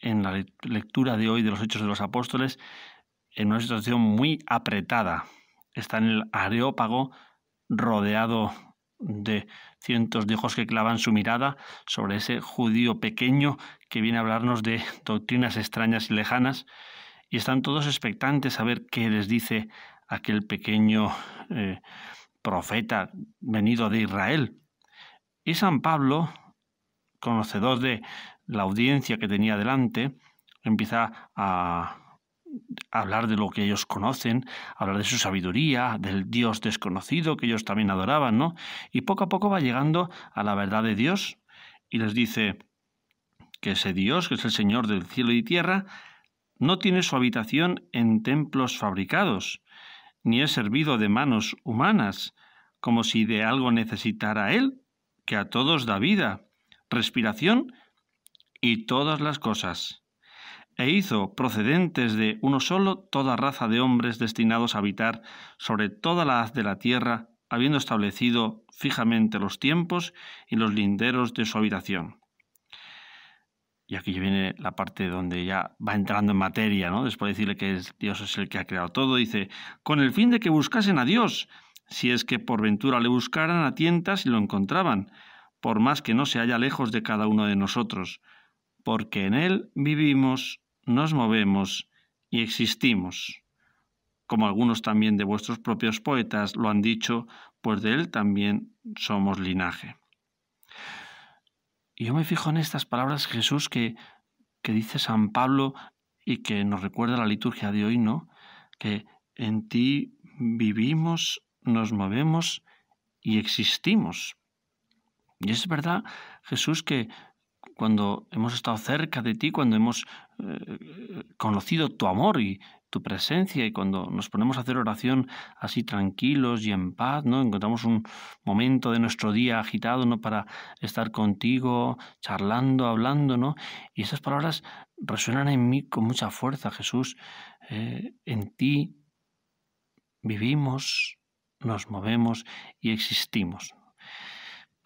en la lectura de hoy de los Hechos de los Apóstoles en una situación muy apretada. Está en el areópago rodeado de cientos de ojos que clavan su mirada sobre ese judío pequeño que viene a hablarnos de doctrinas extrañas y lejanas, y están todos expectantes a ver qué les dice aquel pequeño eh, profeta venido de Israel. Y San Pablo conocedor de la audiencia que tenía delante, empieza a hablar de lo que ellos conocen, hablar de su sabiduría, del Dios desconocido que ellos también adoraban, ¿no? Y poco a poco va llegando a la verdad de Dios y les dice que ese Dios, que es el Señor del cielo y tierra, no tiene su habitación en templos fabricados, ni es servido de manos humanas, como si de algo necesitara Él, que a todos da vida respiración y todas las cosas, e hizo procedentes de uno solo toda raza de hombres destinados a habitar sobre toda la haz de la tierra, habiendo establecido fijamente los tiempos y los linderos de su habitación. Y aquí viene la parte donde ya va entrando en materia, ¿no? Después de decirle que Dios es el que ha creado todo, dice, con el fin de que buscasen a Dios, si es que por ventura le buscaran a tientas y lo encontraban, por más que no se haya lejos de cada uno de nosotros, porque en Él vivimos, nos movemos y existimos. Como algunos también de vuestros propios poetas lo han dicho, pues de Él también somos linaje. Y yo me fijo en estas palabras, Jesús, que, que dice San Pablo y que nos recuerda la liturgia de hoy, ¿no? Que en ti vivimos, nos movemos y existimos. Y es verdad, Jesús, que cuando hemos estado cerca de ti, cuando hemos eh, conocido tu amor y tu presencia y cuando nos ponemos a hacer oración así tranquilos y en paz, ¿no? Encontramos un momento de nuestro día agitado, ¿no? Para estar contigo, charlando, hablando, Y esas palabras resuenan en mí con mucha fuerza, Jesús. Eh, en ti vivimos, nos movemos y existimos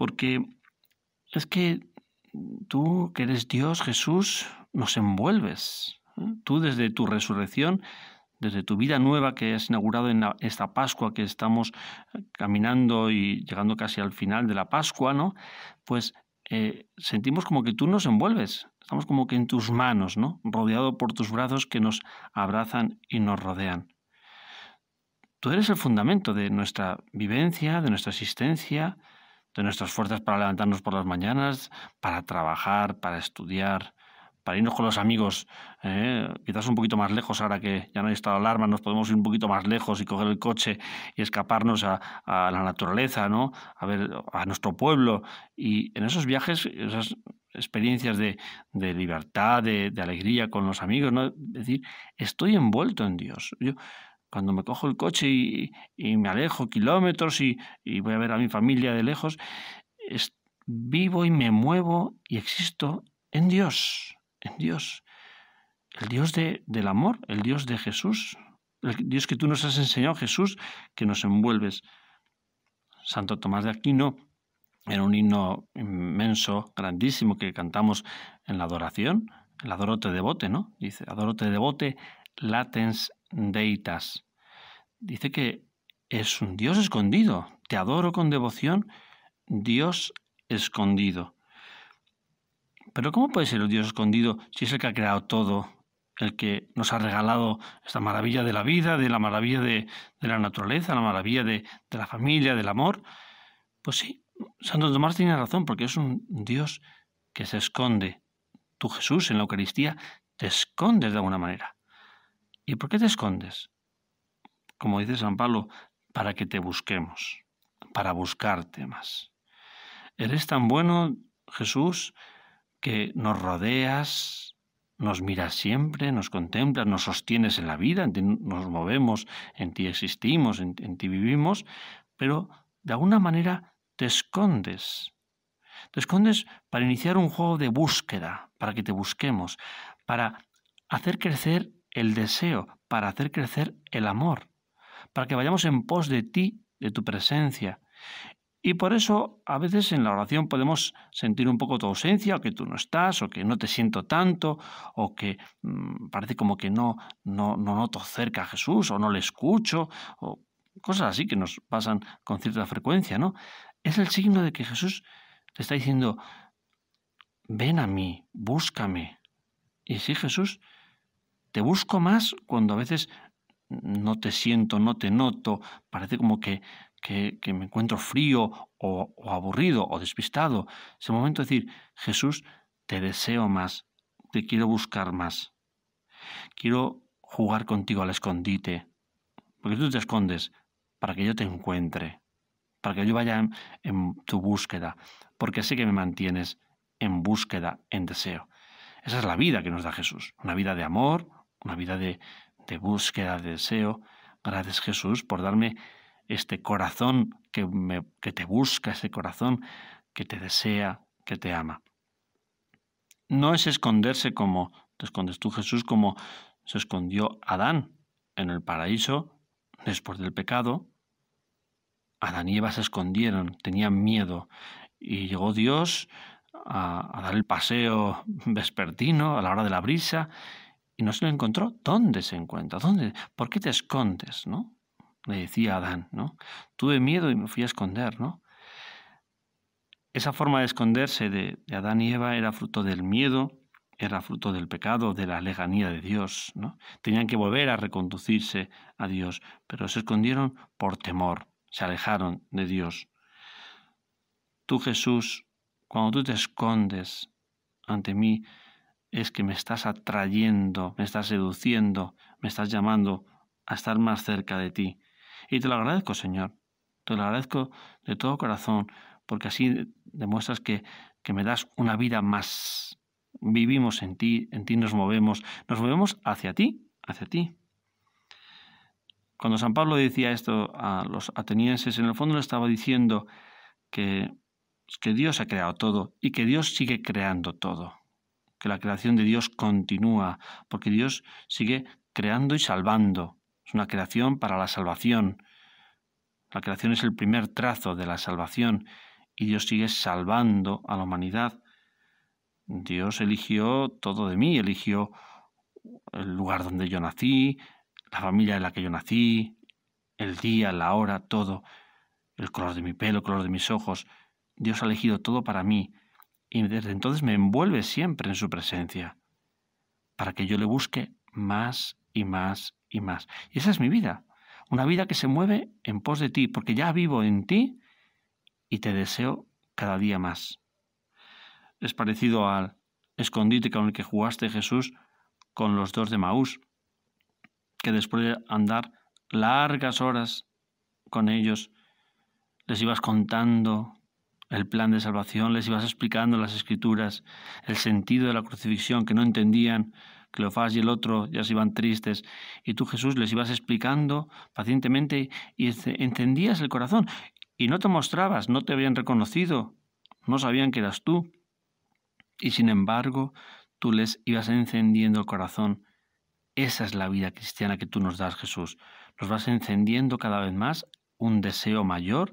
porque es que tú, que eres Dios, Jesús, nos envuelves. ¿eh? Tú desde tu resurrección, desde tu vida nueva que has inaugurado en esta Pascua que estamos eh, caminando y llegando casi al final de la Pascua, ¿no? Pues eh, sentimos como que tú nos envuelves, estamos como que en tus manos, ¿no? Rodeado por tus brazos que nos abrazan y nos rodean. Tú eres el fundamento de nuestra vivencia, de nuestra existencia, de nuestras fuerzas para levantarnos por las mañanas, para trabajar, para estudiar, para irnos con los amigos, ¿eh? quizás un poquito más lejos ahora que ya no hay estado alarma, nos podemos ir un poquito más lejos y coger el coche y escaparnos a, la naturaleza, ¿no? A ver, a nuestro pueblo. Y en esos viajes, esas experiencias de, libertad, de, alegría con los amigos, ¿no? Es decir, estoy envuelto en Dios cuando me cojo el coche y, me alejo kilómetros y, voy a ver a mi familia de lejos, vivo y me muevo y existo en Dios, en Dios. El Dios del amor, el Dios de Jesús, el Dios que tú nos has enseñado, Jesús, que nos envuelves. Santo Tomás de Aquino era un himno inmenso, grandísimo, que cantamos en la adoración, el adorote devote, ¿no? Dice, adorote devote latens deitas dice que es un Dios escondido. Te adoro con devoción, Dios escondido. Pero ¿cómo puede ser un Dios escondido si es el que ha creado todo, el que nos ha regalado esta maravilla de la vida, de la maravilla de, la naturaleza, la maravilla de, de, la familia, del amor? Pues sí, Santo Tomás tiene razón, porque es un Dios que se esconde. Tú Jesús en la Eucaristía te escondes de alguna manera. ¿Y por qué te escondes? como dice San Pablo, para que te busquemos, para buscarte más. Eres tan bueno, Jesús, que nos rodeas, nos miras siempre, nos contemplas, nos sostienes en la vida, nos movemos, en ti existimos, en ti vivimos, pero de alguna manera te escondes. Te escondes para iniciar un juego de búsqueda, para que te busquemos, para hacer crecer el deseo, para hacer crecer el amor para que vayamos en pos de ti, de tu presencia. Y por eso a veces en la oración podemos sentir un poco tu ausencia, o que tú no estás, o que no te siento tanto, o que mm, parece como que no, no, no noto cerca a Jesús, o no le escucho, o cosas así que nos pasan con cierta frecuencia, ¿no? Es el signo de que Jesús te está diciendo, ven a mí, búscame. Y sí, Jesús, te busco más cuando a veces no te siento, no te noto, parece como que, que, me encuentro frío o, aburrido o despistado. Ese momento de decir, Jesús, te deseo más, te quiero buscar más, quiero jugar contigo al escondite, porque tú te escondes para que yo te encuentre, para que yo vaya en tu búsqueda, porque sé que me mantienes en búsqueda, en deseo. Esa es la vida que nos da Jesús, una vida de amor, una vida de, de búsqueda, de deseo. Gracias Jesús por darme este corazón que, te busca, ese corazón que te desea, que te ama. No es esconderse como te escondes tú Jesús, como se escondió Adán en el paraíso después del pecado. Adán y Eva se escondieron, tenían miedo y llegó Dios a, a dar el paseo vespertino a la hora de la brisa y no se lo encontró, ¿dónde se encuentra? ¿Dónde? ¿Por qué te escondes? ¿No? Le decía Adán, ¿no? Tuve miedo y me fui a esconder, ¿no? Esa forma de esconderse de, Adán y Eva era fruto del miedo, era fruto del pecado, de la lejanía de Dios, ¿no? Tenían que volver a reconducirse a Dios, pero se escondieron por temor, se alejaron de Dios. Tú, Jesús, cuando tú te escondes ante mí, es que me estás atrayendo, me estás seduciendo, me estás llamando a estar más cerca de ti. Y te lo agradezco, Señor. Te lo agradezco de todo corazón, porque así demuestras que, me das una vida más. Vivimos en ti, en ti nos movemos, nos movemos hacia ti, hacia ti. Cuando San Pablo decía esto a los atenienses, en el fondo le estaba diciendo que, que Dios ha creado todo y que Dios sigue creando todo que la creación de Dios continúa, porque Dios sigue creando y salvando. Es una creación para la salvación. La creación es el primer trazo de la salvación y Dios sigue salvando a la humanidad. Dios eligió todo de mí, eligió el lugar donde yo nací, la familia en la que yo nací, el día, la hora, todo, el color de mi pelo, el color de mis ojos. Dios ha elegido todo para mí y desde entonces me envuelve siempre en su presencia, para que yo le busque más y más y más. Y esa es mi vida, una vida que se mueve en pos de ti, porque ya vivo en ti y te deseo cada día más. Es parecido al escondite con el que jugaste Jesús con los dos de Maús, que después de andar largas horas con ellos, les ibas contando el plan de salvación, les ibas explicando las escrituras, el sentido de la crucifixión que no entendían, que Cleofás y el otro ya se iban tristes, y tú Jesús les ibas explicando pacientemente y encendías el corazón, y no te mostrabas, no te habían reconocido, no sabían que eras tú, y sin embargo tú les ibas encendiendo el corazón. Esa es la vida cristiana que tú nos das, Jesús. Nos vas encendiendo cada vez más un deseo mayor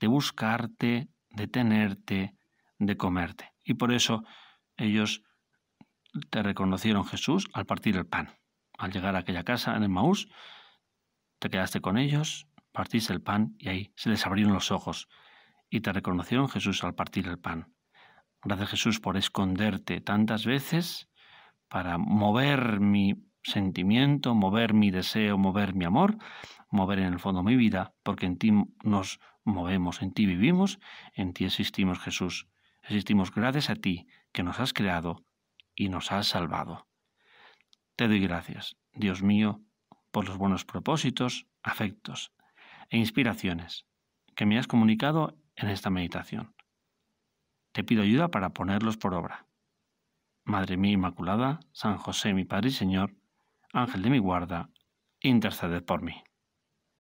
de buscarte, de tenerte, de comerte. Y por eso ellos te reconocieron Jesús al partir el pan. Al llegar a aquella casa en el Maús, te quedaste con ellos, partiste el pan y ahí se les abrieron los ojos y te reconocieron Jesús al partir el pan. Gracias Jesús por esconderte tantas veces para mover mi sentimiento, mover mi deseo, mover mi amor, mover en el fondo mi vida, porque en ti nos movemos, en ti vivimos, en ti existimos Jesús. Existimos gracias a ti que nos has creado y nos has salvado. Te doy gracias, Dios mío, por los buenos propósitos, afectos e inspiraciones que me has comunicado en esta meditación. Te pido ayuda para ponerlos por obra. Madre mía Inmaculada, San José mi Padre y Señor, Ángel de mi guarda, interceded por mí.